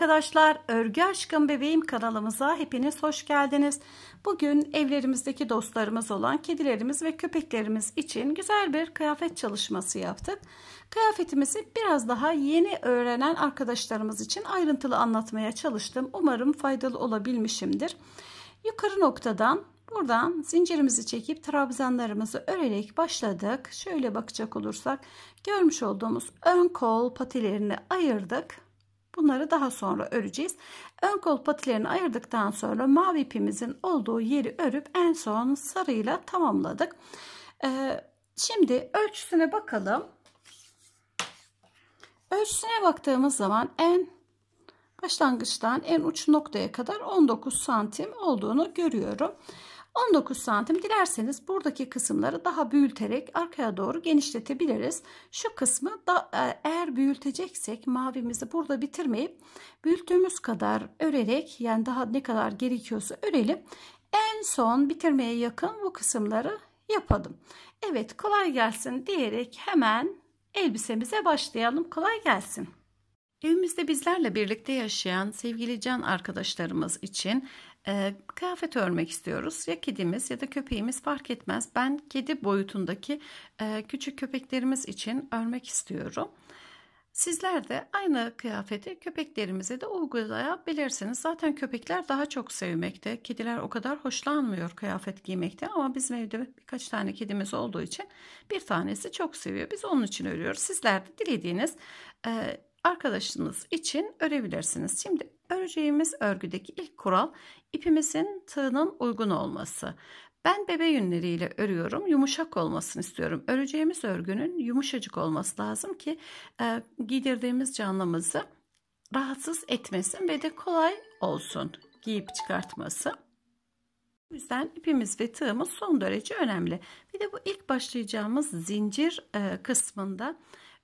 arkadaşlar, Örgü Aşkım Bebeğim kanalımıza hepiniz hoş geldiniz. Bugün evlerimizdeki dostlarımız olan kedilerimiz ve köpeklerimiz için güzel bir kıyafet çalışması yaptık. Kıyafetimizi biraz daha yeni öğrenen arkadaşlarımız için ayrıntılı anlatmaya çalıştım. Umarım faydalı olabilmişimdir. Yukarı noktadan Buradan zincirimizi çekip trabzanlarımızı örerek başladık. Şöyle bakacak olursak görmüş olduğumuz ön kol patilerini ayırdık Bunları daha sonra öreceğiz. Ön kol patilerini ayırdıktan sonra mavi ipimizin olduğu yeri örüp en son sarıyla tamamladık. Ee, şimdi ölçüsüne bakalım. Ölçüsüne baktığımız zaman en başlangıçtan en uç noktaya kadar 19 santim olduğunu görüyorum. 19 santim dilerseniz buradaki kısımları daha büyüterek arkaya doğru genişletebiliriz. Şu kısmı da e, eğer büyüteceksek mavimizi burada bitirmeyip büyüttüğümüz kadar örerek yani daha ne kadar gerekiyorsa örelim. En son bitirmeye yakın bu kısımları yapalım. Evet kolay gelsin diyerek hemen elbisemize başlayalım. Kolay gelsin. Evimizde bizlerle birlikte yaşayan sevgili can arkadaşlarımız için e, kıyafet örmek istiyoruz. Ya kedimiz ya da köpeğimiz fark etmez. Ben kedi boyutundaki e, küçük köpeklerimiz için örmek istiyorum. Sizler de aynı kıyafeti köpeklerimize de uygulayabilirsiniz. Zaten köpekler daha çok sevmekte. Kediler o kadar hoşlanmıyor kıyafet giymekte ama bizim evde birkaç tane kedimiz olduğu için bir tanesi çok seviyor. Biz onun için örüyoruz. Sizler de dilediğiniz e, arkadaşınız için örebilirsiniz. Şimdi Öreceğimiz örgüdeki ilk kural ipimizin tığının uygun olması. Ben bebe yünleriyle örüyorum. Yumuşak olmasını istiyorum. Öreceğimiz örgünün yumuşacık olması lazım ki e, giydirdiğimiz canlımızı rahatsız etmesin ve de kolay olsun giyip çıkartması. O yüzden ipimiz ve tığımız son derece önemli. Bir de bu ilk başlayacağımız zincir e, kısmında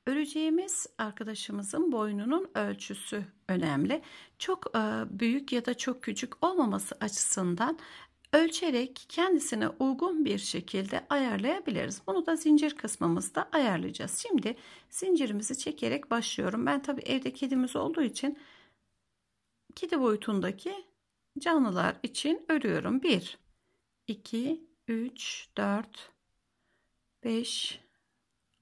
Öreceğimiz arkadaşımızın boynunun ölçüsü önemli. Çok e, büyük ya da çok küçük olmaması açısından ölçerek kendisine uygun bir şekilde ayarlayabiliriz. Bunu da zincir kısmımızda ayarlayacağız. Şimdi zincirimizi çekerek başlıyorum. Ben tabi evde kedimiz olduğu için kedi boyutundaki canlılar için örüyorum. 1 2 3 4 5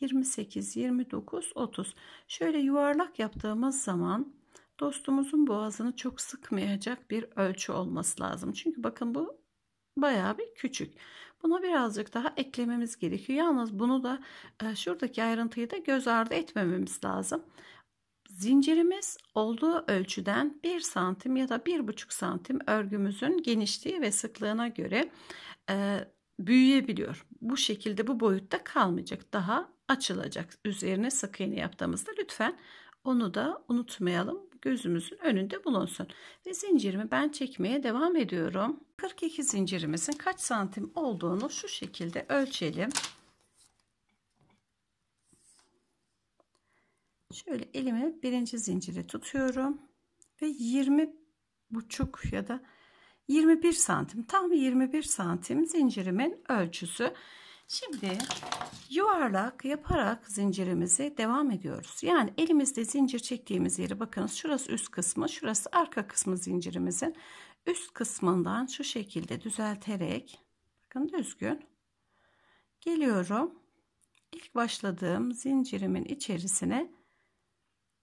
28, 29, 30. Şöyle yuvarlak yaptığımız zaman dostumuzun boğazını çok sıkmayacak bir ölçü olması lazım. Çünkü bakın bu bayağı bir küçük. Buna birazcık daha eklememiz gerekiyor. Yalnız bunu da e, şuradaki ayrıntıyı da göz ardı etmememiz lazım. Zincirimiz olduğu ölçüden 1 santim ya da 1,5 santim örgümüzün genişliği ve sıklığına göre e, büyüyebiliyor. Bu şekilde bu boyutta kalmayacak. Daha açılacak. Üzerine sık iğne yaptığımızda lütfen onu da unutmayalım. Gözümüzün önünde bulunsun. Ve zincirimi ben çekmeye devam ediyorum. 42 zincirimizin kaç santim olduğunu şu şekilde ölçelim. Şöyle elimi birinci zincire tutuyorum. Ve 20 buçuk ya da 21 santim tam 21 santim zincirimin ölçüsü. Şimdi yuvarlak yaparak zincirimizi devam ediyoruz. Yani elimizde zincir çektiğimiz yeri bakınız şurası üst kısmı şurası arka kısmı zincirimizin üst kısmından şu şekilde düzelterek bakın düzgün geliyorum. İlk başladığım zincirimin içerisine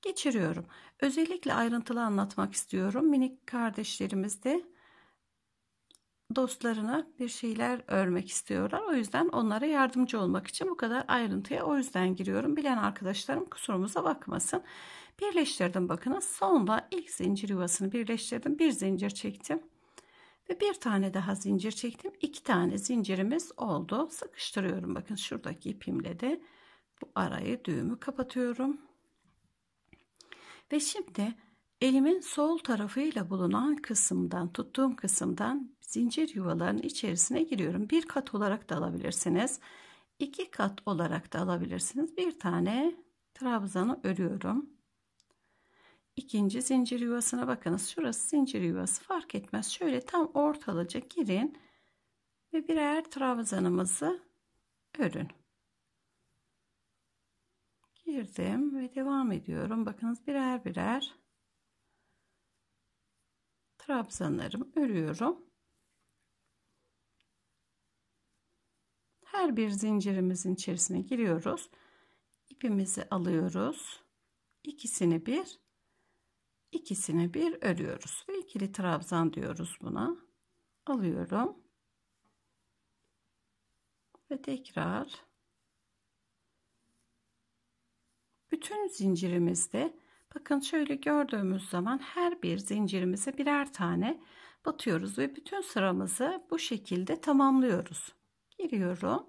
geçiriyorum. Özellikle ayrıntılı anlatmak istiyorum. Minik kardeşlerimizde. de dostlarına bir şeyler örmek istiyorlar. O yüzden onlara yardımcı olmak için bu kadar ayrıntıya o yüzden giriyorum. Bilen arkadaşlarım kusurumuza bakmasın. Birleştirdim bakınız. Sonda ilk zincir yuvasını birleştirdim. Bir zincir çektim. Ve bir tane daha zincir çektim. İki tane zincirimiz oldu. Sıkıştırıyorum. Bakın şuradaki ipimle de bu arayı düğümü kapatıyorum. Ve şimdi Elimin sol tarafıyla bulunan kısımdan, tuttuğum kısımdan zincir yuvalarının içerisine giriyorum. Bir kat olarak da alabilirsiniz. iki kat olarak da alabilirsiniz. Bir tane trabzanı örüyorum. İkinci zincir yuvasına bakınız. Şurası zincir yuvası fark etmez. Şöyle tam ortalıca girin ve birer trabzanımızı örün. Girdim ve devam ediyorum. Bakınız birer birer Trabzanlarım örüyorum. Her bir zincirimizin içerisine giriyoruz. İpimizi alıyoruz. İkisini bir ikisini bir örüyoruz ve ikili trabzan diyoruz buna. Alıyorum. Ve tekrar bütün zincirimizde Bakın şöyle gördüğümüz zaman her bir zincirimize birer tane batıyoruz ve bütün sıramızı bu şekilde tamamlıyoruz. Giriyorum.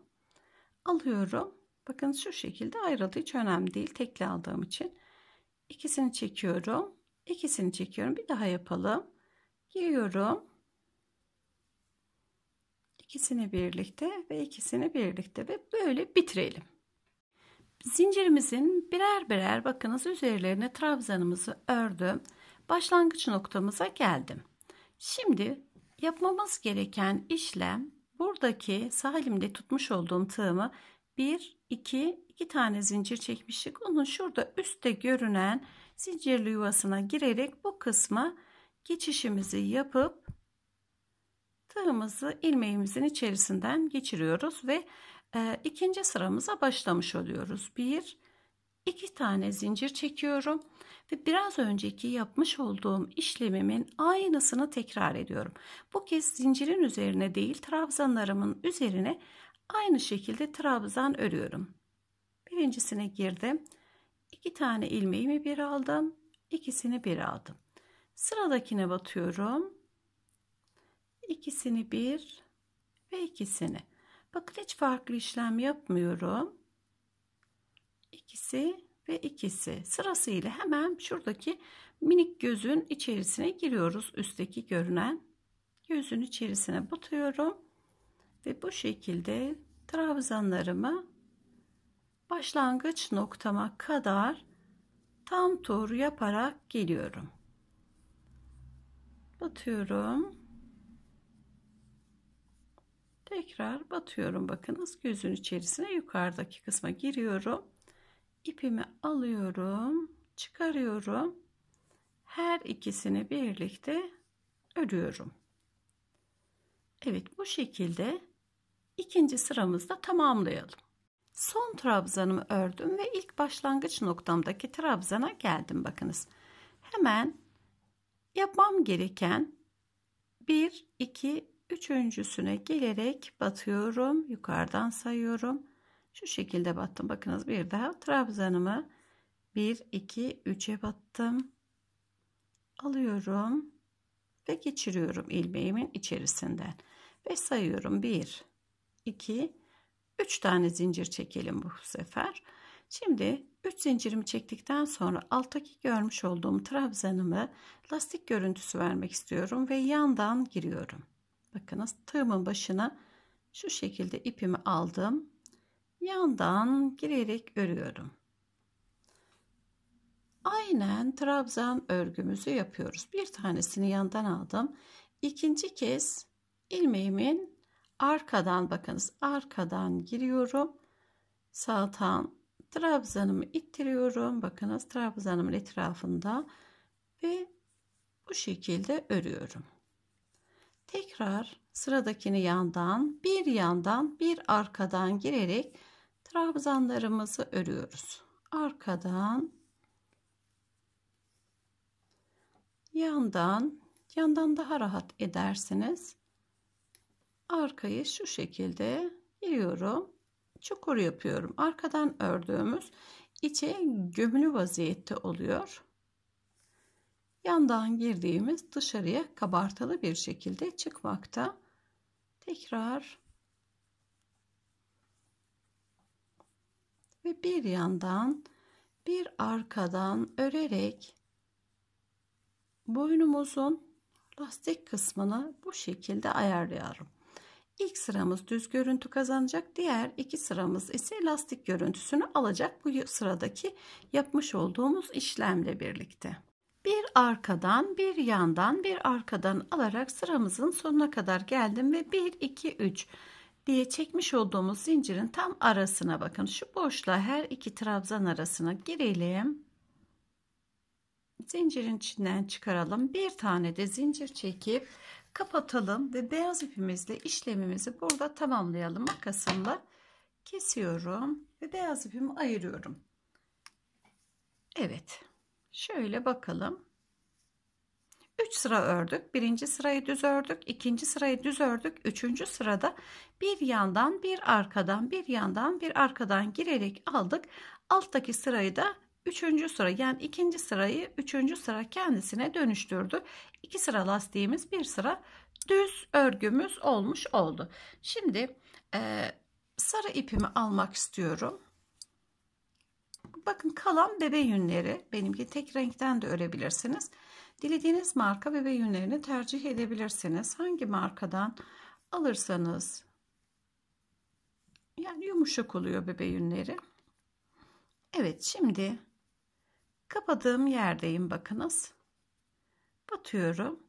Alıyorum. Bakın şu şekilde ayrıldı. Hiç önemli değil. Tekli aldığım için. İkisini çekiyorum. ikisini çekiyorum. Bir daha yapalım. Giriyorum. İkisini birlikte ve ikisini birlikte ve böyle bitirelim. Zincirimizin birer birer bakınız üzerlerine trabzanımızı ördüm. Başlangıç noktamıza geldim. Şimdi yapmamız gereken işlem buradaki sağ elimde tutmuş olduğum tığımı 1, 2, 2 tane zincir çekmiştik. Onun şurada üstte görünen zincirli yuvasına girerek bu kısma geçişimizi yapıp tığımızı ilmeğimizin içerisinden geçiriyoruz ve e, ikinci sıramıza başlamış oluyoruz. Bir, iki tane zincir çekiyorum ve biraz önceki yapmış olduğum işlemimin aynısını tekrar ediyorum. Bu kez zincirin üzerine değil trabzanlarımın üzerine aynı şekilde trabzan örüyorum. Birincisine girdim. iki tane ilmeğimi bir aldım. ikisini bir aldım. Sıradakine batıyorum. ikisini bir ve ikisini. Bakın hiç farklı işlem yapmıyorum. İkisi ve ikisi sırasıyla hemen şuradaki minik gözün içerisine giriyoruz. Üstteki görünen gözün içerisine batıyorum. Ve bu şekilde trabzanlarımı başlangıç noktama kadar tam tur yaparak geliyorum. Batıyorum. Tekrar batıyorum bakınız gözün içerisine yukarıdaki kısma giriyorum. İpimi alıyorum, çıkarıyorum. Her ikisini birlikte örüyorum. Evet bu şekilde ikinci sıramızda tamamlayalım. Son trabzanımı ördüm ve ilk başlangıç noktamdaki trabzana geldim bakınız. Hemen yapmam gereken 1 2 Üçüncüsüne gelerek batıyorum. Yukarıdan sayıyorum. Şu şekilde battım. Bakınız bir daha trabzanımı 1, 2, 3'e battım. Alıyorum ve geçiriyorum ilmeğimin içerisinden. Ve sayıyorum 1, 2, 3 tane zincir çekelim bu sefer. Şimdi 3 zincirimi çektikten sonra alttaki görmüş olduğum trabzanımı lastik görüntüsü vermek istiyorum ve yandan giriyorum. Bakınız tığımın başına şu şekilde ipimi aldım. Yandan girerek örüyorum. Aynen trabzan örgümüzü yapıyoruz. Bir tanesini yandan aldım. İkinci kez ilmeğimin arkadan bakınız arkadan giriyorum. Sağdan trabzanımı ittiriyorum. Bakınız trabzanımın etrafında ve bu şekilde örüyorum. Tekrar sıradakini yandan, bir yandan, bir arkadan girerek trabzanlarımızı örüyoruz. Arkadan, yandan, yandan daha rahat edersiniz. Arkayı şu şekilde giriyorum. Çukur yapıyorum. Arkadan ördüğümüz içe gömülü vaziyette oluyor yandan girdiğimiz dışarıya kabartılı bir şekilde çıkmakta. Tekrar ve bir yandan bir arkadan örerek boynumuzun lastik kısmını bu şekilde ayarlayalım. İlk sıramız düz görüntü kazanacak. Diğer iki sıramız ise lastik görüntüsünü alacak. Bu sıradaki yapmış olduğumuz işlemle birlikte. Bir arkadan bir yandan bir arkadan alarak sıramızın sonuna kadar geldim ve 1 2 3 diye çekmiş olduğumuz zincirin tam arasına bakın. Şu boşla her iki trabzan arasına girelim. Zincirin içinden çıkaralım. Bir tane de zincir çekip kapatalım ve beyaz ipimizle işlemimizi burada tamamlayalım. Makasımla kesiyorum ve beyaz ipimi ayırıyorum. Evet. Şöyle bakalım. 3 sıra ördük. Birinci sırayı düz ördük. ikinci sırayı düz ördük. Üçüncü sırada bir yandan bir arkadan bir yandan bir arkadan girerek aldık. Alttaki sırayı da üçüncü sıra yani ikinci sırayı üçüncü sıra kendisine dönüştürdü. İki sıra lastiğimiz bir sıra düz örgümüz olmuş oldu. Şimdi e, sarı ipimi almak istiyorum. Bakın kalan bebe yünleri benimki tek renkten de örebilirsiniz. Dilediğiniz marka bebe yünlerini tercih edebilirsiniz. Hangi markadan alırsanız yani yumuşak oluyor bebe yünleri. Evet şimdi kapadığım yerdeyim bakınız. Batıyorum.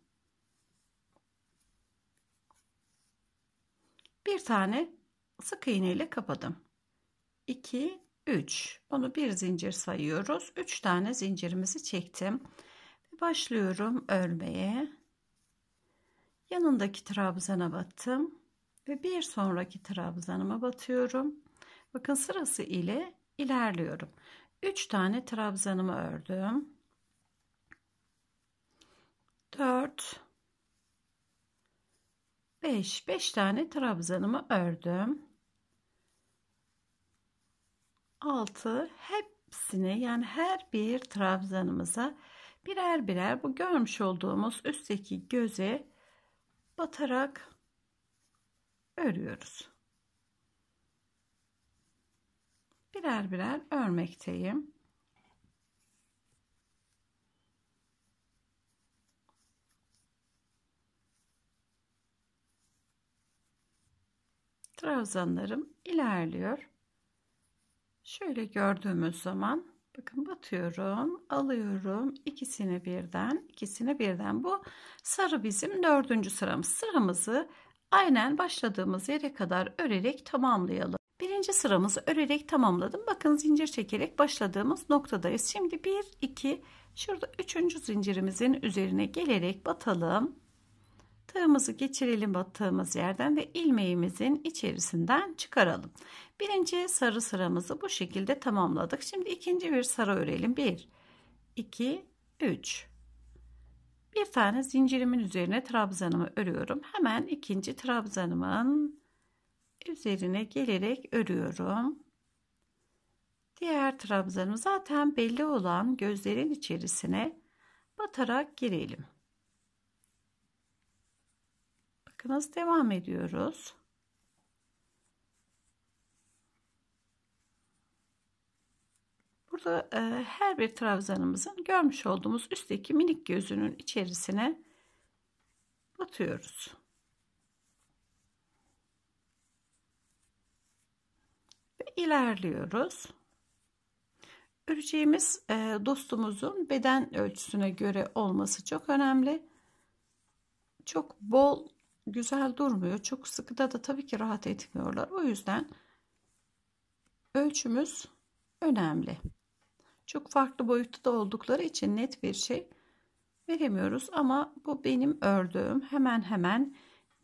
Bir tane sık iğne ile kapadım. 2 3. Bunu bir zincir sayıyoruz. 3 tane zincirimizi çektim. Başlıyorum örmeye. Yanındaki trabzana battım ve bir sonraki trabzanıma batıyorum. Bakın sırası ile ilerliyorum. 3 tane trabzanımı ördüm. 4 5 5 tane trabzanımı ördüm altı hepsini yani her bir trabzanımıza birer birer bu görmüş olduğumuz üstteki göze batarak örüyoruz. Birer birer örmekteyim. Trabzanlarım ilerliyor. Şöyle gördüğümüz zaman bakın batıyorum, alıyorum ikisini birden, ikisini birden. Bu sarı bizim dördüncü sıramız. Sıramızı aynen başladığımız yere kadar örerek tamamlayalım. Birinci sıramızı örerek tamamladım. Bakın zincir çekerek başladığımız noktadayız. Şimdi 1, 2, şurada üçüncü zincirimizin üzerine gelerek batalım. Tığımızı geçirelim battığımız yerden ve ilmeğimizin içerisinden çıkaralım. Birinci sarı sıramızı bu şekilde tamamladık. Şimdi ikinci bir sarı örelim. 1, 2, 3. Bir tane zincirimin üzerine trabzanımı örüyorum. Hemen ikinci trabzanımın üzerine gelerek örüyorum. Diğer trabzanım zaten belli olan gözlerin içerisine batarak girelim. Bakınız devam ediyoruz. Trabzanımızı e, her bir trabzanımızın görmüş olduğumuz üstteki minik gözünün içerisine batıyoruz. Ve ilerliyoruz. Öreceğimiz e, dostumuzun beden ölçüsüne göre olması çok önemli. Çok bol güzel durmuyor. Çok sıkıda da tabii ki rahat etmiyorlar. O yüzden ölçümüz önemli. Çok farklı boyutta da oldukları için net bir şey veremiyoruz. Ama bu benim ördüğüm hemen hemen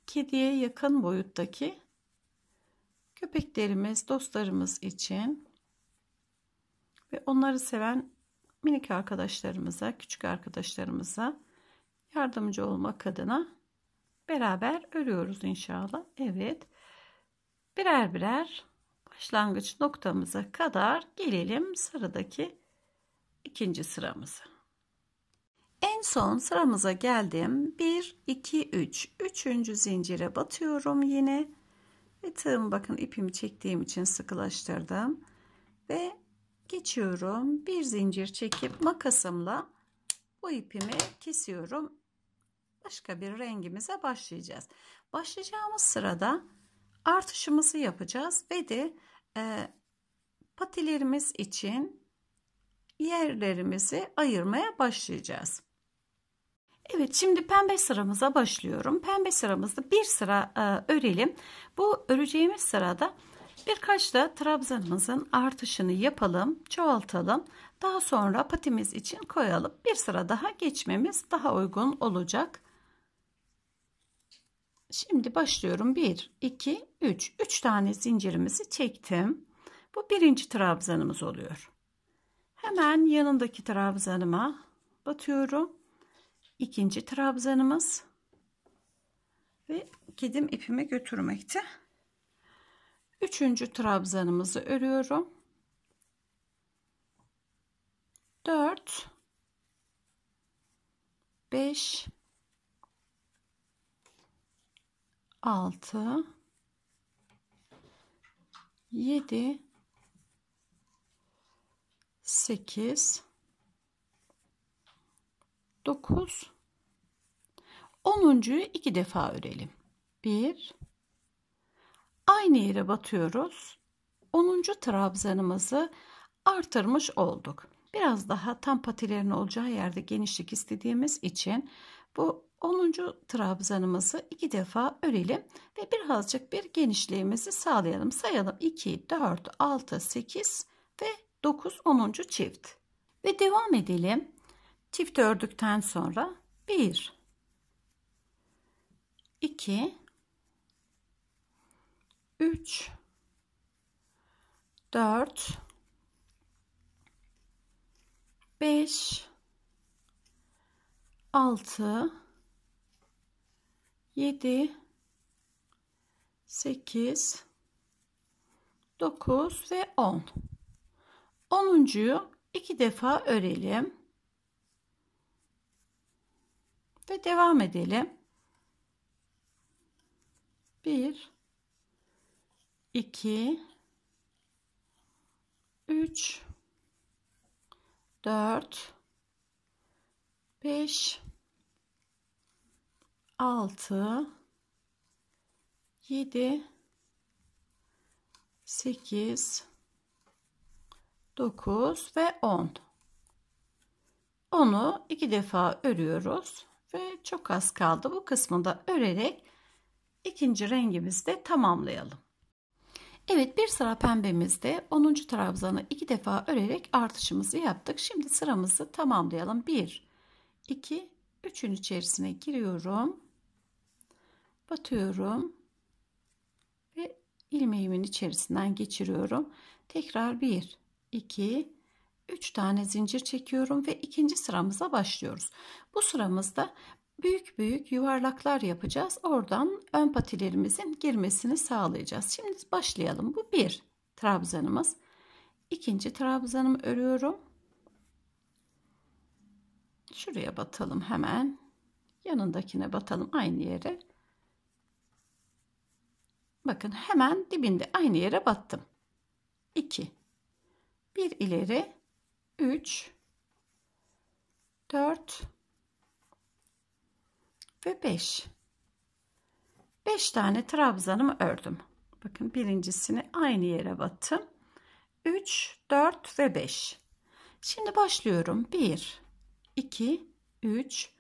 kediye yakın boyuttaki köpeklerimiz, dostlarımız için ve onları seven minik arkadaşlarımıza, küçük arkadaşlarımıza yardımcı olmak adına beraber örüyoruz inşallah. Evet. Birer birer başlangıç noktamıza kadar gelelim sıradaki ikinci sıramızı. En son sıramıza geldim. 1, 2, 3. Üçüncü zincire batıyorum yine. Ve tığım bakın ipimi çektiğim için sıkılaştırdım. Ve geçiyorum. Bir zincir çekip makasımla bu ipimi kesiyorum. Başka bir rengimize başlayacağız. Başlayacağımız sırada artışımızı yapacağız ve de e, patilerimiz için yerlerimizi ayırmaya başlayacağız. Evet şimdi pembe sıramıza başlıyorum. Pembe sıramızda bir sıra e, örelim. Bu öreceğimiz sırada birkaç da trabzanımızın artışını yapalım, çoğaltalım. Daha sonra patimiz için koyalım. Bir sıra daha geçmemiz daha uygun olacak. Şimdi başlıyorum. 1, 2, 3. 3 tane zincirimizi çektim. Bu birinci trabzanımız oluyor. Hemen yanındaki trabzanıma batıyorum. İkinci trabzanımız ve kedim ipime götürmekte. Üçüncü trabzanımızı örüyorum. Dört, beş, altı, yedi. 8 9 10'uncuyu iki defa örelim. 1 Aynı yere batıyoruz. 10. trabzanımızı artırmış olduk. Biraz daha tam patilerin olacağı yerde genişlik istediğimiz için bu 10. trabzanımızı iki defa örelim ve birazcık bir genişliğimizi sağlayalım. Sayalım 2, 4, 6, 8 ve 9 10. çift. Ve devam edelim. Çift ördükten sonra 1 2 3 4 5 6 7 8 9 ve 10 Onuncuyu iki defa örelim. Ve devam edelim. 1 2 3 4 5 6 7 8 9 ve 10. Onu iki defa örüyoruz ve çok az kaldı. Bu kısmı da örerek ikinci rengimizi de tamamlayalım. Evet bir sıra pembemizde 10. trabzanı iki defa örerek artışımızı yaptık. Şimdi sıramızı tamamlayalım. 1, 2, 3'ün içerisine giriyorum. Batıyorum. Ve ilmeğimin içerisinden geçiriyorum. Tekrar 1, 2, 3 tane zincir çekiyorum ve ikinci sıramıza başlıyoruz. Bu sıramızda büyük büyük yuvarlaklar yapacağız. Oradan ön patilerimizin girmesini sağlayacağız. Şimdi başlayalım. Bu bir trabzanımız. İkinci trabzanımı örüyorum. Şuraya batalım hemen. Yanındakine batalım aynı yere. Bakın hemen dibinde aynı yere battım. 2 bir ileri 3 4 ve 5 5 tane trabzanımı ördüm bakın birincisini aynı yere battım 3 4 ve 5 şimdi başlıyorum 1 2 3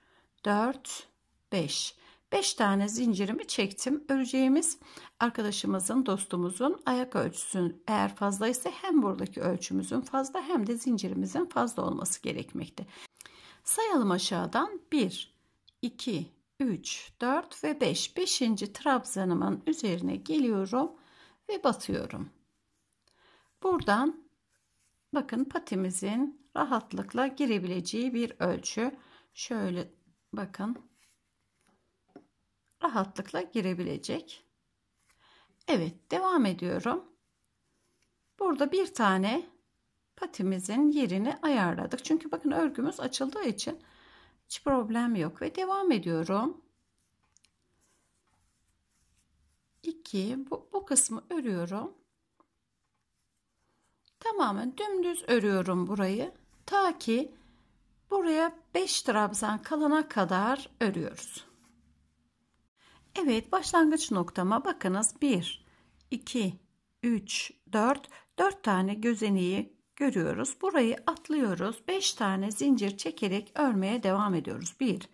4 5 5 tane zincirimi çektim. Öreceğimiz arkadaşımızın, dostumuzun ayak ölçüsü eğer fazla ise hem buradaki ölçümüzün fazla hem de zincirimizin fazla olması gerekmekte. Sayalım aşağıdan 1, 2, 3, 4 ve 5. 5. trabzanımın üzerine geliyorum ve batıyorum. Buradan bakın patimizin rahatlıkla girebileceği bir ölçü. Şöyle bakın rahatlıkla girebilecek. Evet devam ediyorum. Burada bir tane patimizin yerini ayarladık. Çünkü bakın örgümüz açıldığı için hiç problem yok ve devam ediyorum. 2 bu, bu kısmı örüyorum. Tamamen dümdüz örüyorum burayı. Ta ki buraya 5 trabzan kalana kadar örüyoruz. Evet başlangıç noktama bakınız 1, 2, 3, 4, 4 tane gözeneği görüyoruz. Burayı atlıyoruz. 5 tane zincir çekerek örmeye devam ediyoruz. 1,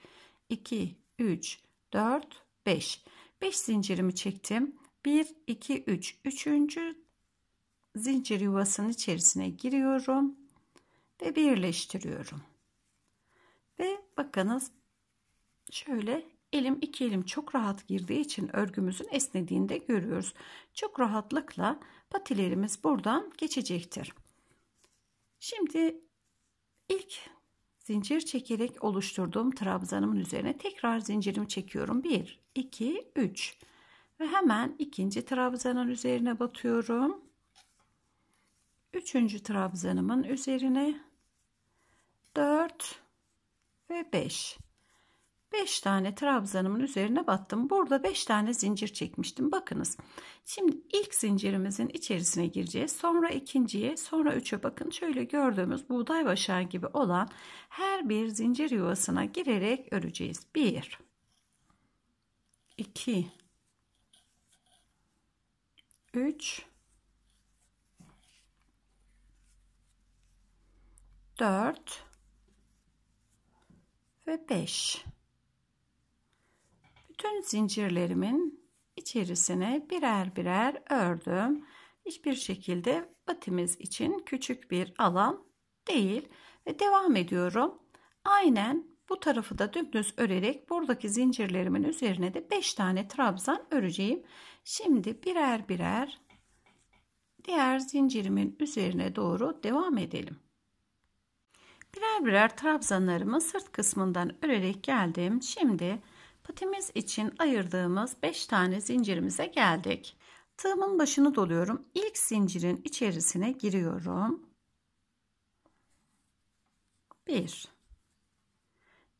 2, 3, 4, 5. 5 zincirimi çektim. 1, 2, 3. Üçüncü zincir yuvasının içerisine giriyorum ve birleştiriyorum. Ve bakınız şöyle elim iki elim çok rahat girdiği için örgümüzün esnediğini de görüyoruz. Çok rahatlıkla patilerimiz buradan geçecektir. Şimdi ilk zincir çekerek oluşturduğum trabzanımın üzerine tekrar zincirimi çekiyorum. 1, 2, 3 ve hemen ikinci trabzanın üzerine batıyorum. Üçüncü trabzanımın üzerine 4 ve 5 5 tane trabzanımın üzerine battım. Burada 5 tane zincir çekmiştim. Bakınız. Şimdi ilk zincirimizin içerisine gireceğiz. Sonra ikinciye, sonra üçe bakın. Şöyle gördüğümüz buğday başağı gibi olan her bir zincir yuvasına girerek öreceğiz. 1 2 3 4 ve 5 bütün zincirlerimin içerisine birer birer ördüm. Hiçbir şekilde batimiz için küçük bir alan değil ve devam ediyorum. Aynen bu tarafı da dümdüz örerek buradaki zincirlerimin üzerine de 5 tane trabzan öreceğim. Şimdi birer birer diğer zincirimin üzerine doğru devam edelim. Birer birer trabzanlarımı sırt kısmından örerek geldim. Şimdi Patimiz için ayırdığımız 5 tane zincirimize geldik. Tığımın başını doluyorum. İlk zincirin içerisine giriyorum. 1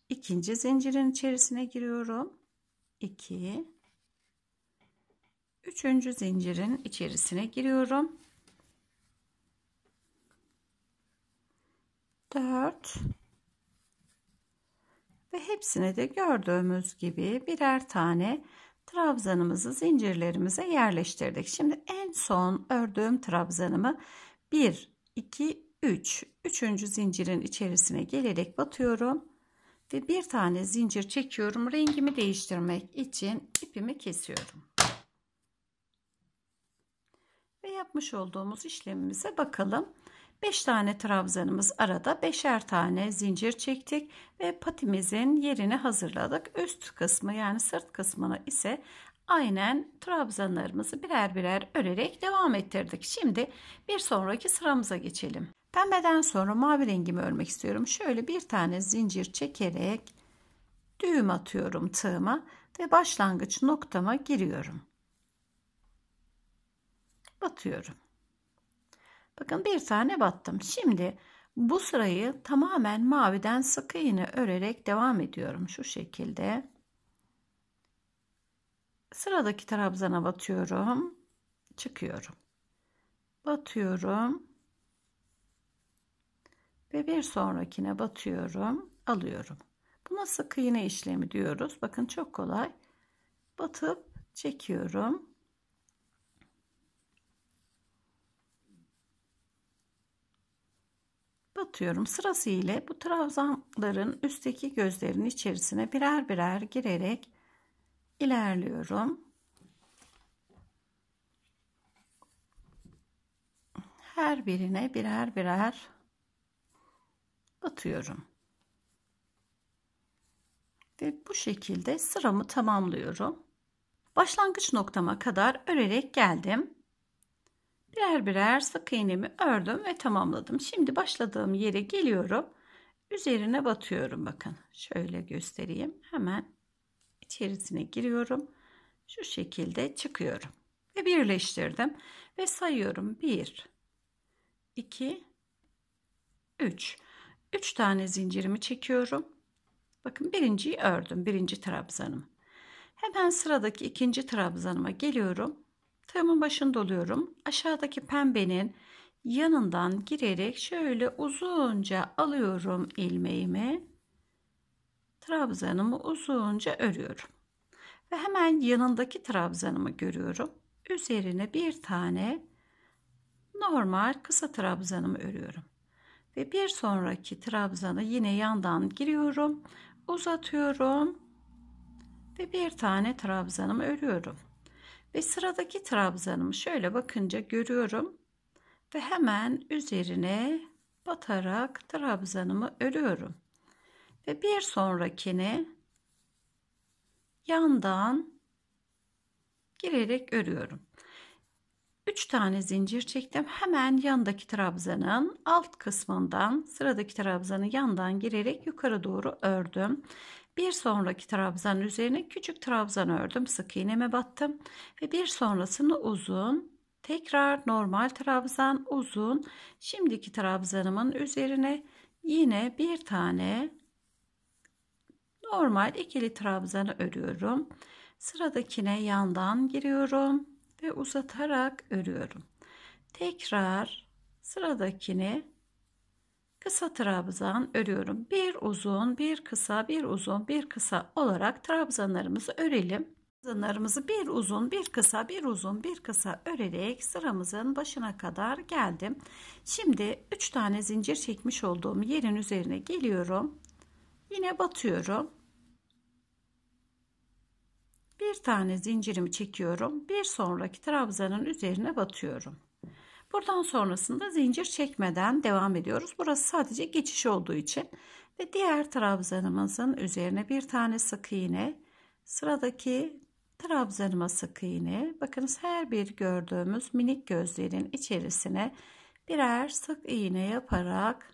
İkinci zincirin içerisine giriyorum. 2 üçüncü zincirin içerisine giriyorum. 4 ve hepsine de gördüğümüz gibi birer tane trabzanımızı zincirlerimize yerleştirdik. Şimdi en son ördüğüm trabzanımı 1, 2, 3. Üçüncü zincirin içerisine gelerek batıyorum. Ve bir tane zincir çekiyorum. Rengimi değiştirmek için ipimi kesiyorum. Ve yapmış olduğumuz işlemimize bakalım. 5 tane trabzanımız arada 5'er tane zincir çektik ve patimizin yerini hazırladık. Üst kısmı yani sırt kısmını ise aynen trabzanlarımızı birer birer örerek devam ettirdik. Şimdi bir sonraki sıramıza geçelim. Pembeden sonra mavi rengimi örmek istiyorum. Şöyle bir tane zincir çekerek düğüm atıyorum tığıma ve başlangıç noktama giriyorum. Batıyorum. Bakın bir tane battım. Şimdi bu sırayı tamamen maviden sık iğne örerek devam ediyorum. Şu şekilde. Sıradaki trabzana batıyorum. Çıkıyorum. Batıyorum. Ve bir sonrakine batıyorum. Alıyorum. Buna sık iğne işlemi diyoruz. Bakın çok kolay. Batıp çekiyorum. batıyorum. Sırası ile bu trabzanların üstteki gözlerin içerisine birer birer girerek ilerliyorum. Her birine birer birer atıyorum Ve bu şekilde sıramı tamamlıyorum. Başlangıç noktama kadar örerek geldim. Birer birer sık iğnemi ördüm ve tamamladım. Şimdi başladığım yere geliyorum. Üzerine batıyorum bakın. Şöyle göstereyim. Hemen içerisine giriyorum. Şu şekilde çıkıyorum. Ve birleştirdim. Ve sayıyorum. 1, 2, 3. 3 tane zincirimi çekiyorum. Bakın birinciyi ördüm. Birinci trabzanım. Hemen sıradaki ikinci trabzanıma geliyorum Tığımın başını doluyorum. Aşağıdaki pembenin yanından girerek şöyle uzunca alıyorum ilmeğimi. Trabzanımı uzunca örüyorum. Ve hemen yanındaki trabzanımı görüyorum. Üzerine bir tane normal kısa trabzanımı örüyorum. Ve bir sonraki trabzanı yine yandan giriyorum. Uzatıyorum. Ve bir tane trabzanımı örüyorum. Ve sıradaki trabzanımı şöyle bakınca görüyorum. Ve hemen üzerine batarak trabzanımı örüyorum. Ve bir sonrakini yandan girerek örüyorum. 3 tane zincir çektim. Hemen yandaki trabzanın alt kısmından sıradaki trabzanı yandan girerek yukarı doğru ördüm. Bir sonraki trabzanın üzerine küçük trabzan ördüm. Sık iğneme battım. Ve bir sonrasını uzun. Tekrar normal trabzan uzun. Şimdiki trabzanımın üzerine yine bir tane normal ikili trabzanı örüyorum. Sıradakine yandan giriyorum ve uzatarak örüyorum. Tekrar sıradakini kısa trabzan örüyorum. Bir uzun, bir kısa, bir uzun, bir kısa olarak trabzanlarımızı örelim. Trabzanlarımızı bir uzun, bir kısa, bir uzun, bir kısa örerek sıramızın başına kadar geldim. Şimdi 3 tane zincir çekmiş olduğum yerin üzerine geliyorum. Yine batıyorum. Bir tane zincirimi çekiyorum. Bir sonraki trabzanın üzerine batıyorum. Buradan sonrasında zincir çekmeden devam ediyoruz. Burası sadece geçiş olduğu için ve diğer trabzanımızın üzerine bir tane sık iğne sıradaki trabzanıma sık iğne bakınız her bir gördüğümüz minik gözlerin içerisine birer sık iğne yaparak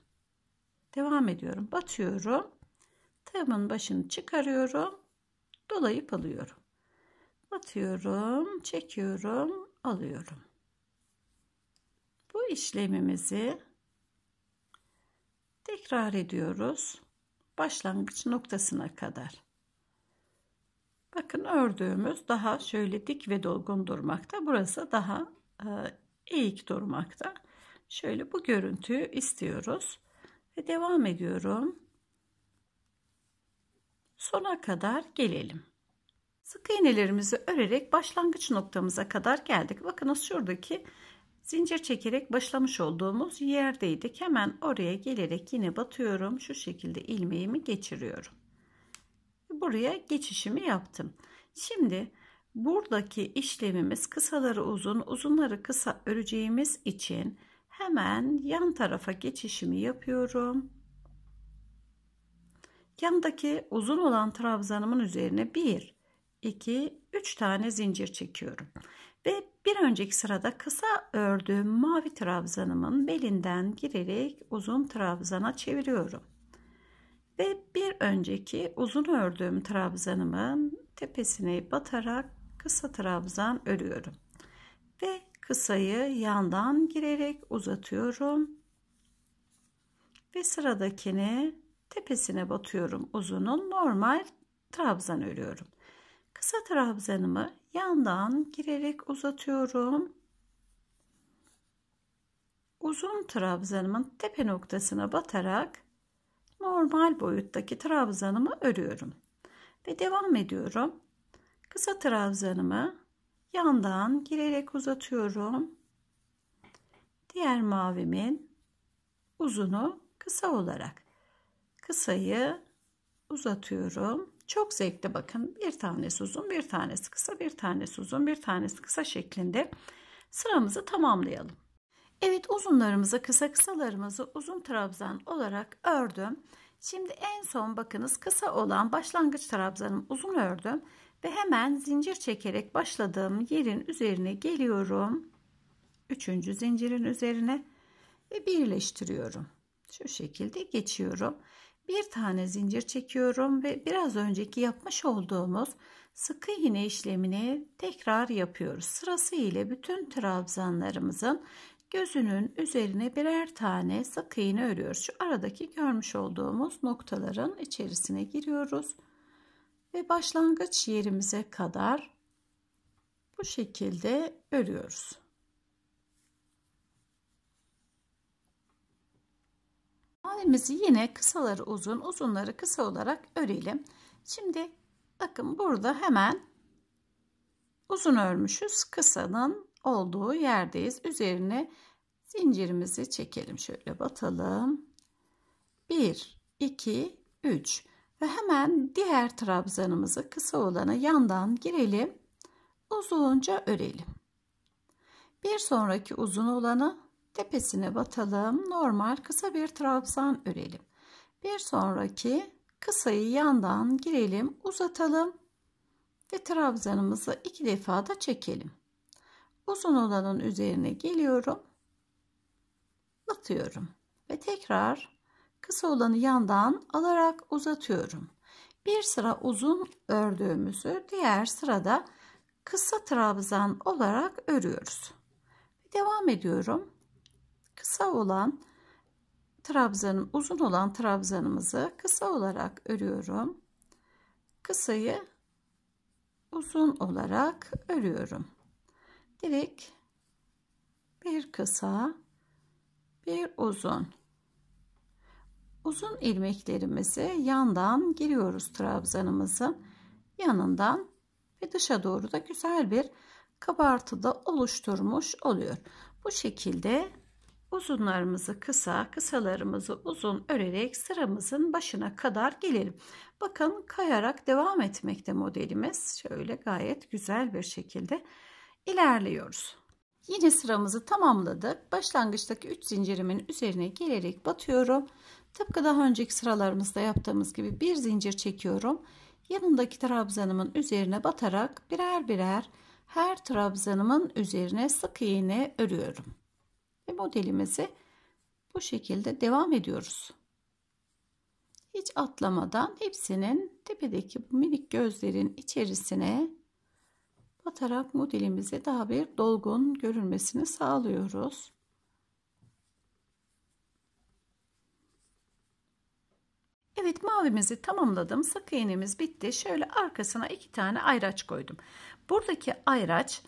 devam ediyorum batıyorum tığımın başını çıkarıyorum dolayıp alıyorum batıyorum çekiyorum alıyorum bu işlemimizi tekrar ediyoruz. Başlangıç noktasına kadar. Bakın ördüğümüz daha şöyle dik ve dolgun durmakta. Burası daha e, eğik durmakta. Şöyle bu görüntüyü istiyoruz. Ve devam ediyorum. Sona kadar gelelim. Sık iğnelerimizi örerek başlangıç noktamıza kadar geldik. Bakınız şuradaki zincir çekerek başlamış olduğumuz yerdeydik. Hemen oraya gelerek yine batıyorum. Şu şekilde ilmeğimi geçiriyorum. Buraya geçişimi yaptım. Şimdi buradaki işlemimiz kısaları uzun, uzunları kısa öreceğimiz için hemen yan tarafa geçişimi yapıyorum. Yandaki uzun olan trabzanımın üzerine 1, 2, 3 tane zincir çekiyorum. Ve bir önceki sırada kısa ördüğüm mavi trabzanımın belinden girerek uzun trabzana çeviriyorum. Ve bir önceki uzun ördüğüm trabzanımın tepesine batarak kısa trabzan örüyorum. Ve kısayı yandan girerek uzatıyorum. Ve sıradakini tepesine batıyorum uzunun normal trabzan örüyorum. Kısa trabzanımı Yandan girerek uzatıyorum. Uzun trabzanımın tepe noktasına batarak normal boyuttaki trabzanımı örüyorum. Ve devam ediyorum. Kısa trabzanımı yandan girerek uzatıyorum. Diğer mavimin uzunu kısa olarak kısayı uzatıyorum. Çok zevkli bakın bir tanesi uzun bir tanesi kısa bir tanesi uzun bir tanesi kısa şeklinde sıramızı tamamlayalım. Evet uzunlarımızı kısa kısalarımızı uzun trabzan olarak ördüm. Şimdi en son bakınız kısa olan başlangıç trabzanımı uzun ördüm ve hemen zincir çekerek başladığım yerin üzerine geliyorum. Üçüncü zincirin üzerine ve birleştiriyorum. Şu şekilde geçiyorum bir tane zincir çekiyorum ve biraz önceki yapmış olduğumuz sıkı iğne işlemini tekrar yapıyoruz. Sırası ile bütün trabzanlarımızın gözünün üzerine birer tane sık iğne örüyoruz. Şu aradaki görmüş olduğumuz noktaların içerisine giriyoruz ve başlangıç yerimize kadar bu şekilde örüyoruz. Mavimizi yine kısaları uzun, uzunları kısa olarak örelim. Şimdi bakın burada hemen uzun örmüşüz. Kısanın olduğu yerdeyiz. Üzerine zincirimizi çekelim. Şöyle batalım. 1, 2, 3 ve hemen diğer trabzanımızı kısa olana yandan girelim. Uzunca örelim. Bir sonraki uzun olanı Tepesine batalım. Normal kısa bir trabzan örelim. Bir sonraki kısayı yandan girelim, uzatalım ve trabzanımızı iki defa da çekelim. Uzun olanın üzerine geliyorum. Batıyorum ve tekrar kısa olanı yandan alarak uzatıyorum. Bir sıra uzun ördüğümüzü diğer sırada kısa trabzan olarak örüyoruz. Devam ediyorum kısa olan trabzanım uzun olan trabzanımızı kısa olarak örüyorum. Kısayı uzun olarak örüyorum. Direkt bir kısa bir uzun. Uzun ilmeklerimizi yandan giriyoruz trabzanımızın yanından ve dışa doğru da güzel bir kabartıda oluşturmuş oluyor. Bu şekilde Uzunlarımızı kısa, kısalarımızı uzun örerek sıramızın başına kadar gelelim. Bakın kayarak devam etmekte modelimiz. Şöyle gayet güzel bir şekilde ilerliyoruz. Yine sıramızı tamamladık. Başlangıçtaki 3 zincirimin üzerine gelerek batıyorum. Tıpkı daha önceki sıralarımızda yaptığımız gibi bir zincir çekiyorum. Yanındaki trabzanımın üzerine batarak birer birer her trabzanımın üzerine sık iğne örüyorum. Ve modelimizi bu şekilde devam ediyoruz. Hiç atlamadan hepsinin tepedeki bu minik gözlerin içerisine batarak modelimize daha bir dolgun görünmesini sağlıyoruz. Evet mavimizi tamamladım. Sık iğnemiz bitti. Şöyle arkasına iki tane ayraç koydum. Buradaki ayraç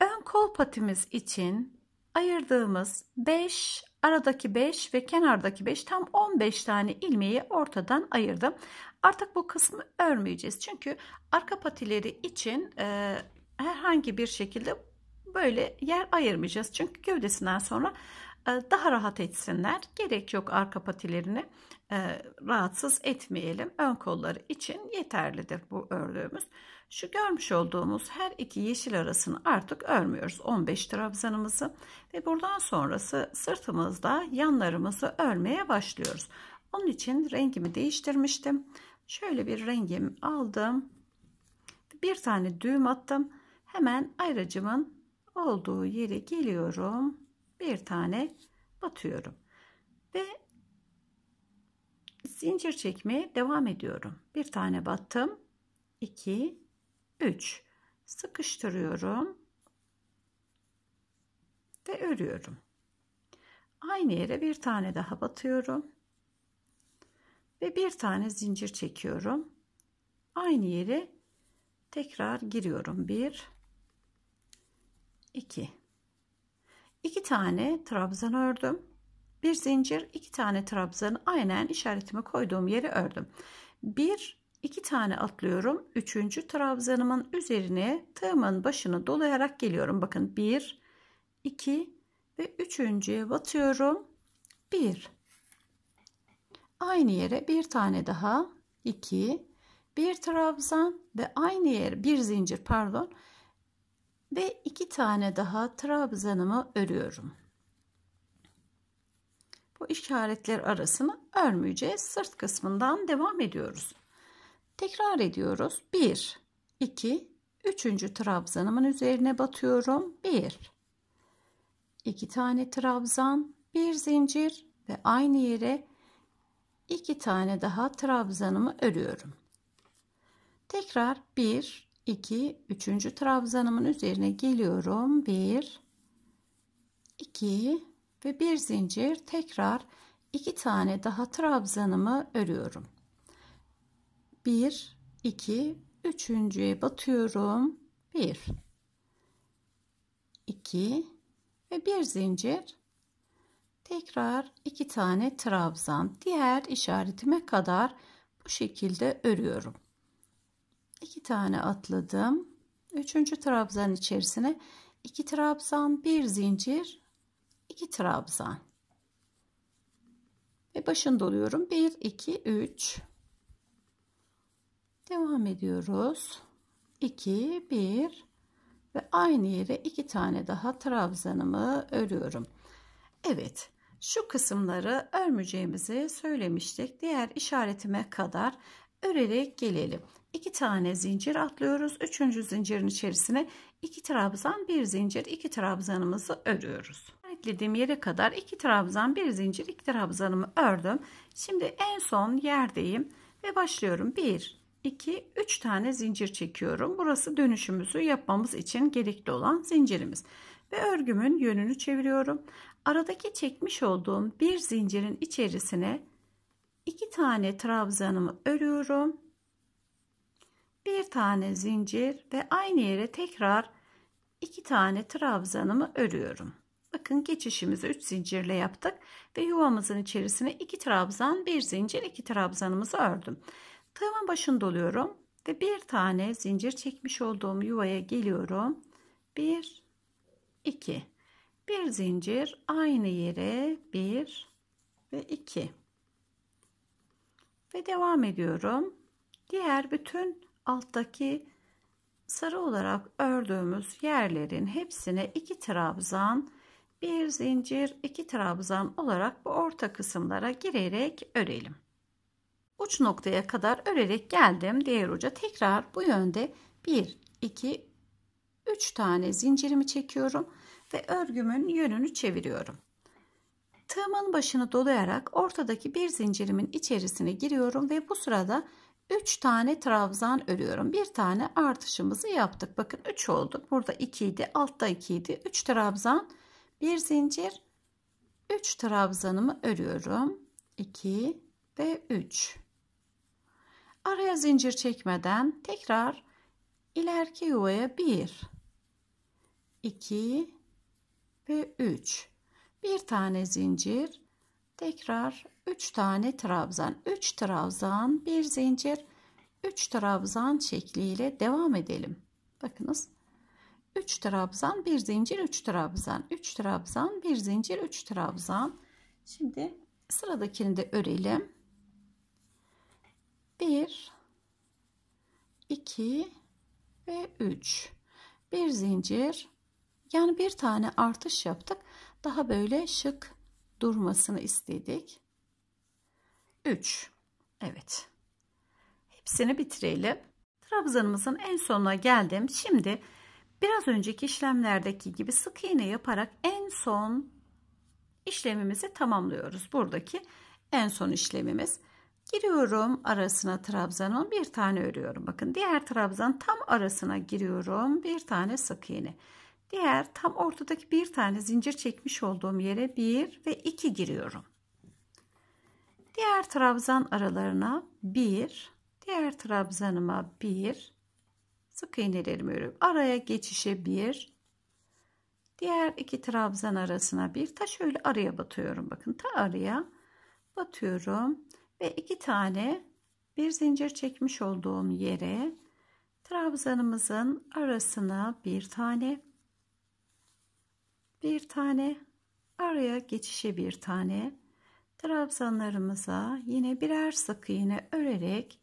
ön kol patimiz için ayırdığımız 5, aradaki 5 ve kenardaki 5 tam 15 tane ilmeği ortadan ayırdım. Artık bu kısmı örmeyeceğiz. Çünkü arka patileri için e, herhangi bir şekilde böyle yer ayırmayacağız. Çünkü gövdesinden sonra ee, daha rahat etsinler. Gerek yok arka patilerini ee, rahatsız etmeyelim. Ön kolları için yeterlidir bu ördüğümüz. Şu görmüş olduğumuz her iki yeşil arasını artık örmüyoruz. 15 trabzanımızı ve buradan sonrası sırtımızda yanlarımızı örmeye başlıyoruz. Onun için rengimi değiştirmiştim. Şöyle bir rengimi aldım. Bir tane düğüm attım. Hemen ayracımın olduğu yere geliyorum bir tane batıyorum ve zincir çekmeye devam ediyorum bir tane battım 2 3 sıkıştırıyorum ve örüyorum aynı yere bir tane daha batıyorum ve bir tane zincir çekiyorum aynı yere tekrar giriyorum 1 2 2 tane trabzan ördüm. Bir zincir, 2 tane trabzanı aynen işaretimi koyduğum yere ördüm. 1 2 tane atlıyorum. 3. trabzanımın üzerine tığımın başını dolayarak geliyorum. Bakın 1 2 ve 3.'ye batıyorum. 1 Aynı yere bir tane daha 2 bir trabzan ve aynı yer bir zincir pardon ve iki tane daha trabzanımı örüyorum. Bu işaretler arasını örmeyeceğiz. Sırt kısmından devam ediyoruz. Tekrar ediyoruz. 1 2 3. trabzanımın üzerine batıyorum. 1 2 tane trabzan, bir zincir ve aynı yere iki tane daha trabzanımı örüyorum. Tekrar 1 2 3. trabzanımın üzerine geliyorum 1 2 ve bir zincir tekrar iki tane daha trabzanımı örüyorum 1 2 üçüncüye batıyorum 1 2 ve bir zincir tekrar iki tane trabzan diğer işaretime kadar bu şekilde örüyorum iki tane atladım. Üçüncü trabzan içerisine iki trabzan, bir zincir, iki trabzan. Ve başını doluyorum. 1, 2, 3. Devam ediyoruz. 2, 1 ve aynı yere iki tane daha trabzanımı örüyorum. Evet şu kısımları örmeyeceğimizi söylemiştik. Diğer işaretime kadar örerek gelelim. 2 tane zincir atlıyoruz. 3. zincirin içerisine 2 trabzan, 1 zincir, 2 trabzanımızı örüyoruz. Eklediğim yere kadar 2 trabzan, 1 zincir, 2 trabzanımı ördüm. Şimdi en son yerdeyim ve başlıyorum. 1 2 3 tane zincir çekiyorum. Burası dönüşümüzü yapmamız için gerekli olan zincirimiz. Ve örgümün yönünü çeviriyorum. Aradaki çekmiş olduğum bir zincirin içerisine 2 tane trabzanımı örüyorum bir tane zincir ve aynı yere tekrar iki tane trabzanımı örüyorum. Bakın geçişimizi 3 zincirle yaptık ve yuvamızın içerisine 2 trabzan, 1 zincir, 2 trabzanımızı ördüm. Tığımın başını doluyorum ve bir tane zincir çekmiş olduğum yuvaya geliyorum. 1 2 bir zincir aynı yere 1 ve 2 ve devam ediyorum. Diğer bütün alttaki sarı olarak ördüğümüz yerlerin hepsine iki trabzan bir zincir iki trabzan olarak bu orta kısımlara girerek örelim uç noktaya kadar örerek geldim diğer uca tekrar bu yönde 1 2 3 tane zincirimi çekiyorum ve örgümün yönünü çeviriyorum tığımın başını dolayarak ortadaki bir zincirimin içerisine giriyorum ve bu sırada 3 tane trabzan örüyorum. Bir tane artışımızı yaptık. Bakın 3 oldu. Burada 2 idi. Altta 2 idi. 3 trabzan. Bir zincir. 3 trabzanımı örüyorum. 2 ve 3. Araya zincir çekmeden tekrar ileriki yuvaya 1 2 ve 3. Bir tane zincir. Tekrar 3 tane trabzan 3 trabzan bir zincir 3 trabzan şekliyle devam edelim bakınız 3 trabzan bir zincir 3 trabzan 3 trabzan bir zincir 3 trabzan şimdi sıradakini de örelim 1 2 ve 3 bir zincir yani bir tane artış yaptık daha böyle şık durmasını istedik 3. Evet. Hepsini bitirelim. Trabzanımızın en sonuna geldim. Şimdi biraz önceki işlemlerdeki gibi sık iğne yaparak en son işlemimizi tamamlıyoruz. Buradaki en son işlemimiz. Giriyorum arasına trabzanın bir tane örüyorum. Bakın diğer trabzan tam arasına giriyorum. Bir tane sık iğne. Diğer tam ortadaki bir tane zincir çekmiş olduğum yere 1 ve 2 giriyorum. Diğer trabzan aralarına 1, diğer trabzanıma 1 sık iğnelerimi örüp araya geçişe 1 diğer iki trabzan arasına 1 ta şöyle araya batıyorum bakın ta araya batıyorum ve iki tane bir zincir çekmiş olduğum yere trabzanımızın arasına bir tane bir tane araya geçişe bir tane trabzanlarımıza yine birer sık iğne örerek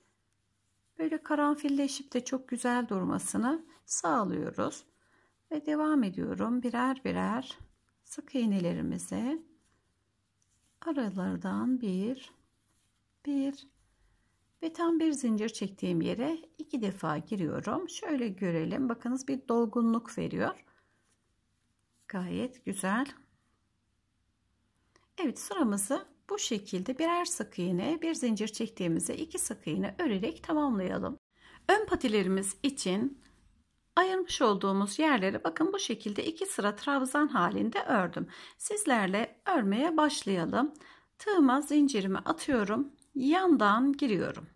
böyle karanfilleşip de çok güzel durmasını sağlıyoruz. Ve devam ediyorum birer birer sık iğnelerimize aralardan bir, bir ve tam bir zincir çektiğim yere iki defa giriyorum. Şöyle görelim. Bakınız bir dolgunluk veriyor. Gayet güzel. Evet sıramızı bu şekilde birer sık iğne, bir zincir çektiğimizde iki sık iğne örerek tamamlayalım. Ön patilerimiz için ayırmış olduğumuz yerlere bakın bu şekilde iki sıra trabzan halinde ördüm. Sizlerle örmeye başlayalım. Tığıma zincirimi atıyorum. Yandan giriyorum.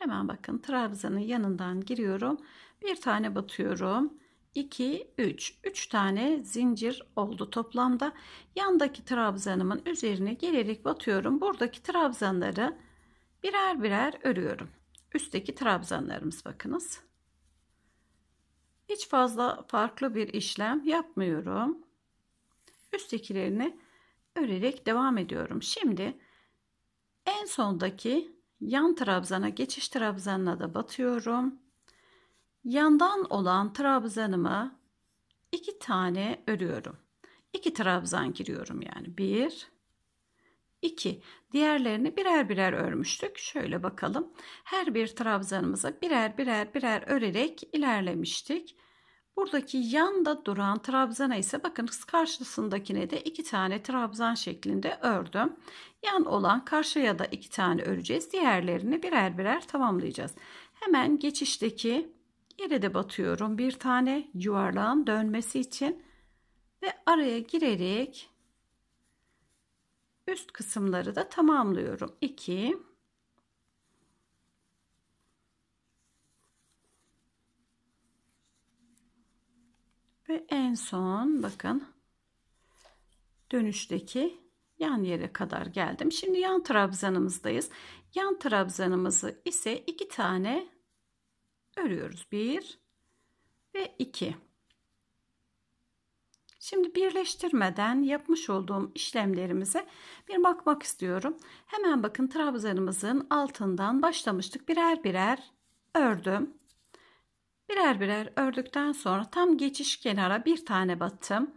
Hemen bakın trabzanın yanından giriyorum. Bir tane batıyorum. 2, 3. 3 tane zincir oldu toplamda. Yandaki trabzanımın üzerine gelerek batıyorum. Buradaki trabzanları birer birer örüyorum. Üstteki trabzanlarımız bakınız. Hiç fazla farklı bir işlem yapmıyorum. Üsttekilerini örerek devam ediyorum. Şimdi en sondaki yan trabzana geçiş trabzanına da batıyorum yandan olan trabzanımı iki tane örüyorum. İki trabzan giriyorum yani. Bir, iki. Diğerlerini birer birer örmüştük. Şöyle bakalım. Her bir trabzanımıza birer birer birer örerek ilerlemiştik. Buradaki yanda duran trabzana ise bakın karşısındakine de iki tane trabzan şeklinde ördüm. Yan olan karşıya da iki tane öreceğiz. Diğerlerini birer birer tamamlayacağız. Hemen geçişteki yere de batıyorum. Bir tane yuvarlağın dönmesi için ve araya girerek üst kısımları da tamamlıyorum. 2 ve en son bakın dönüşteki yan yere kadar geldim. Şimdi yan trabzanımızdayız. Yan trabzanımızı ise iki tane örüyoruz. 1 ve 2. Şimdi birleştirmeden yapmış olduğum işlemlerimize bir bakmak istiyorum. Hemen bakın trabzanımızın altından başlamıştık. Birer birer ördüm. Birer birer ördükten sonra tam geçiş kenara bir tane battım.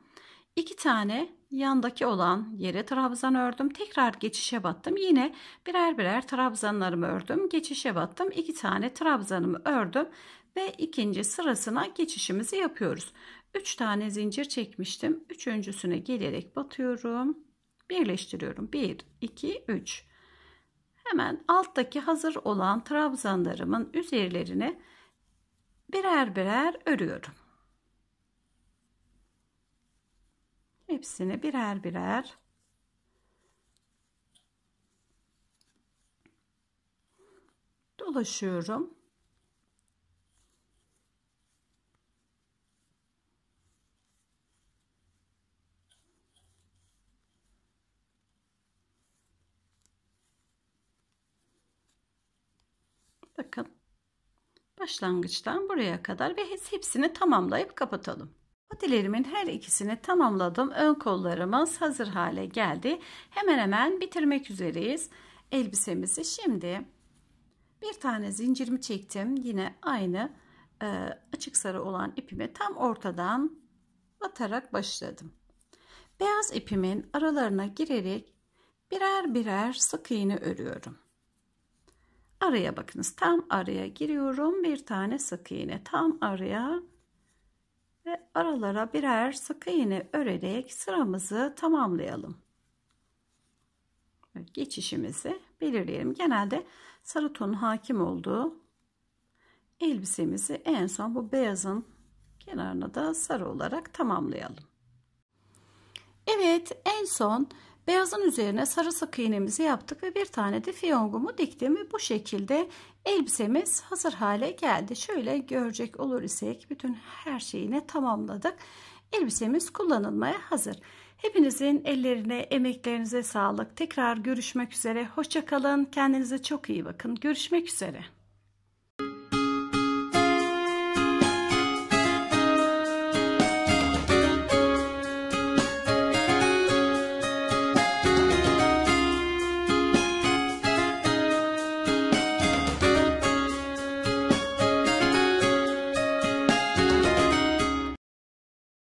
iki tane yandaki olan yere trabzan ördüm. Tekrar geçişe battım. Yine birer birer trabzanlarımı ördüm. Geçişe battım. iki tane trabzanımı ördüm ve ikinci sırasına geçişimizi yapıyoruz. 3 tane zincir çekmiştim. Üçüncüsüne gelerek batıyorum. Birleştiriyorum. 1 2 3. Hemen alttaki hazır olan trabzanlarımın üzerlerine birer birer örüyorum. Hepsini birer birer dolaşıyorum. Bakın başlangıçtan buraya kadar ve hepsini tamamlayıp kapatalım. Patilerimin her ikisini tamamladım. Ön kollarımız hazır hale geldi. Hemen hemen bitirmek üzereyiz elbisemizi. Şimdi bir tane zincirimi çektim. Yine aynı e, açık sarı olan ipimi tam ortadan batarak başladım. Beyaz ipimin aralarına girerek birer birer sık iğne örüyorum. Araya bakınız tam araya giriyorum. Bir tane sık iğne tam araya ve aralara birer sık iğne örerek sıramızı tamamlayalım. geçişimizi belirleyelim. Genelde sarı tonun hakim olduğu elbisemizi en son bu beyazın kenarına da sarı olarak tamamlayalım. Evet en son Beyazın üzerine sarı sık iğnemizi yaptık ve bir tane de fiyongumu diktim ve bu şekilde elbisemiz hazır hale geldi. Şöyle görecek olur isek bütün her şeyini tamamladık. Elbisemiz kullanılmaya hazır. Hepinizin ellerine, emeklerinize sağlık. Tekrar görüşmek üzere. Hoşçakalın. Kendinize çok iyi bakın. Görüşmek üzere.